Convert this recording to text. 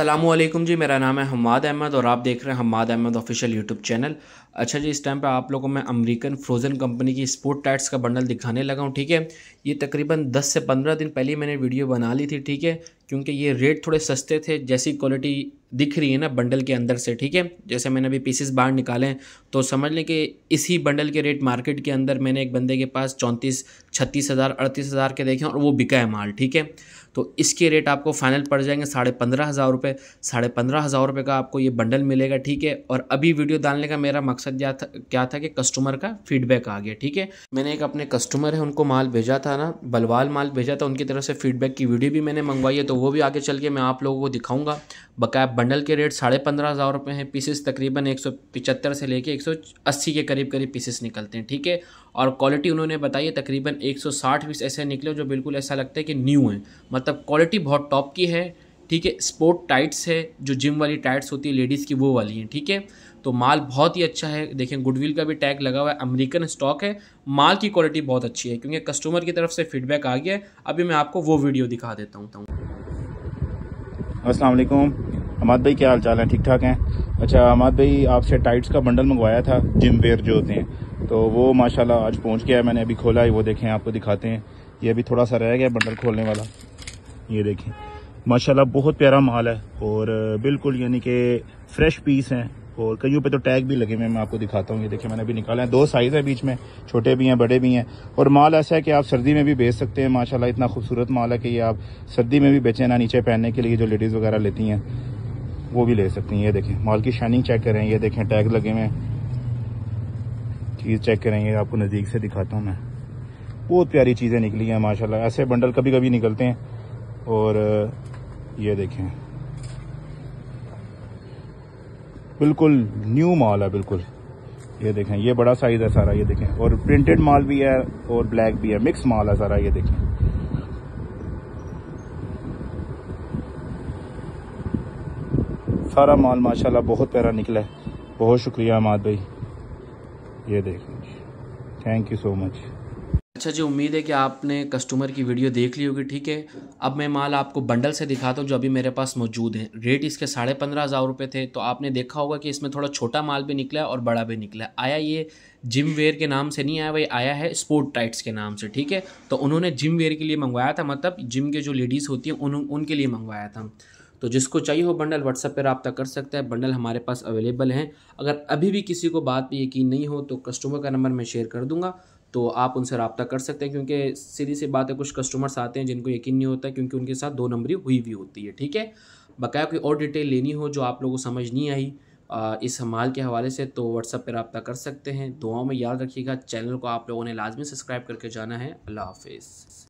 अल्लाम जी मेरा नाम है हमाद अहमद और आप देख रहे हैं Hamad Ahmad official YouTube channel अच्छा जी इस टाइम पे आप लोगों को मैं अमेरिकन फ्रोज़न कंपनी की स्पोर्ट टाइट्स का बंडल दिखाने लगा हूँ ठीक है ये तकरीबन 10 से 15 दिन पहले मैंने वीडियो बना ली थी ठीक है क्योंकि ये रेट थोड़े सस्ते थे जैसी क्वालिटी दिख रही है ना बंडल के अंदर से ठीक है जैसे मैंने अभी पीसेस बाहर निकाले हैं तो समझ लें कि इसी बंडल के रेट मार्केट के अंदर मैंने एक बंदे के पास चौंतीस छत्तीस हज़ार अड़तीस हज़ार के देखे और वो बिका है माल ठीक है तो इसके रेट आपको फाइनल पड़ जाएंगे साढ़े पंद्रह हज़ार रुपये साढ़े पंद्रह हज़ार रुपये का आपको ये बंडल मिलेगा ठीक है और अभी वीडियो डालने का मेरा मकसद क्या था क्या था कि कस्टमर का फीडबैक आ गया ठीक है मैंने एक अपने कस्टमर है उनको माल भेजा था ना बलवाल माल भेजा था उनकी तरफ से फीडबैक की वीडियो भी मैंने मंगवाई है तो वो भी आगे चल के मैं आप लोगों को दिखाऊंगा बकाया बंडल के रेट साढ़े पंद्रह हज़ार रुपये हैं पीसेस तकरीबन एक सौ पिचहत्तर से लेके एक सौ अस्सी के करीब करीब पीसेस निकलते हैं ठीक है और क्वालिटी उन्होंने बताई है तकरीबन एक सौ साठ पीस ऐसे निकले जो बिल्कुल ऐसा लगता है कि न्यू है मतलब क्वालिटी बहुत टॉप की है ठीक है स्पोर्ट टाइट्स है जो जिम वाली टाइट्स होती है लेडीज़ की वो वाली हैं ठीक है तो माल बहुत ही अच्छा है देखें गुडविल का भी टैग लगा हुआ है अमेरिकन स्टॉक है माल की क्वालिटी बहुत अच्छी है क्योंकि कस्टमर की तरफ से फीडबैक आ गया है अभी मैं आपको वो वीडियो दिखा देता हूँ अस्सलाम वालेकुम अमाद भाई क्या हाल चाल है ठीक ठाक हैं अच्छा अमाद भाई आपसे टाइट्स का बंडल मंगवाया था जिम वेयर जो होते हैं तो वो माशाल्लाह आज पहुंच गया है मैंने अभी खोला है वो देखें आपको दिखाते हैं ये अभी थोड़ा सा रह गया बंडल खोलने वाला ये देखें माशाल्लाह बहुत प्यारा माल है और बिल्कुल यानी कि फ्रेश पीस हैं और कई पे तो टैग भी लगे हुए मैं आपको दिखाता हूँ ये देखिए मैंने अभी निकाला है दो साइज़ है बीच में छोटे भी हैं बड़े भी हैं और माल ऐसा है कि आप सर्दी में भी बेच सकते हैं माशाल्लाह इतना खूबसूरत माल है कि ये आप सर्दी में भी बेचें ना नीचे पहनने के लिए जो लेडीज़ वगैरह लेती हैं वो भी ले सकती हैं ये देखें माल की शाइनिंग चेक करें ये देखें टैग लगे हुए हैं चीज़ चेक करें ये आपको नज़दीक से दिखाता हूँ मैं बहुत प्यारी चीज़ें निकली हैं माशाला ऐसे बंडल कभी कभी निकलते हैं और ये देखें बिल्कुल न्यू माल है बिल्कुल ये देखें ये बड़ा साइज है सारा ये देखें और प्रिंटेड माल भी है और ब्लैक भी है मिक्स माल है सारा ये देखें सारा माल माशाल्लाह बहुत प्यारा निकला है बहुत शुक्रिया अमाद भाई ये देखें थैंक यू सो मच अच्छा जी उम्मीद है कि आपने कस्टमर की वीडियो देख ली होगी ठीक है अब मैं माल आपको बंडल से दिखाता हूँ जो अभी मेरे पास मौजूद है रेट इसके साढ़े पंद्रह हज़ार रुपये थे तो आपने देखा होगा कि इसमें थोड़ा छोटा माल भी निकला है और बड़ा भी निकला है आया ये जिम वेयर के नाम से नहीं आया भाई आया है स्पोर्ट टाइट्स के नाम से ठीक है तो उन्होंने जिम वेयर के लिए मंगवाया था मतलब जिम के जो लेडीज़ होती हैं उन, उनके लिए मंगवाया था तो जिसको चाहिए हो बंडल व्हाट्सएप पर रबता कर सकता है बंडल हमारे पास अवेलेबल हैं अगर अभी भी किसी को बात पर यकीन नहीं हो तो कस्टमर का नंबर मैं शेयर कर दूँगा तो आप उनसे रबता कर सकते हैं क्योंकि सीधी सी बात है कुछ कस्टमर्स आते हैं जिनको यकीन नहीं होता क्योंकि उनके साथ दो नंबरी हुई भी होती है ठीक है बकाया कोई और डिटेल लेनी हो जो आप लोगों को समझ नहीं आई इस माल के हवाले से तो व्हाट्सअप पर रबता कर सकते हैं दुआओं में याद रखिएगा चैनल को आप लोगों ने लाजमी सब्सक्राइब करके जाना है अल्लाह हाफिज़